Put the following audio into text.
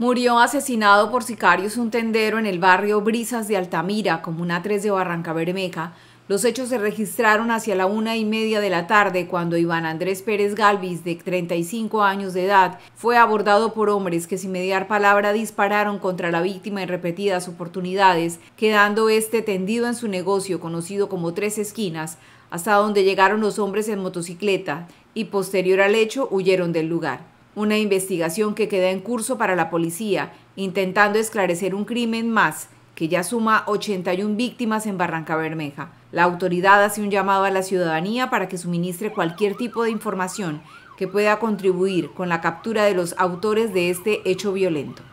murió asesinado por sicarios un tendero en el barrio Brisas de Altamira, comuna 3 de Barranca Bermeja. Los hechos se registraron hacia la una y media de la tarde cuando Iván Andrés Pérez Galvis, de 35 años de edad, fue abordado por hombres que sin mediar palabra dispararon contra la víctima en repetidas oportunidades, quedando este tendido en su negocio conocido como Tres Esquinas, hasta donde llegaron los hombres en motocicleta y posterior al hecho huyeron del lugar una investigación que queda en curso para la policía, intentando esclarecer un crimen más que ya suma 81 víctimas en Barranca Bermeja. La autoridad hace un llamado a la ciudadanía para que suministre cualquier tipo de información que pueda contribuir con la captura de los autores de este hecho violento.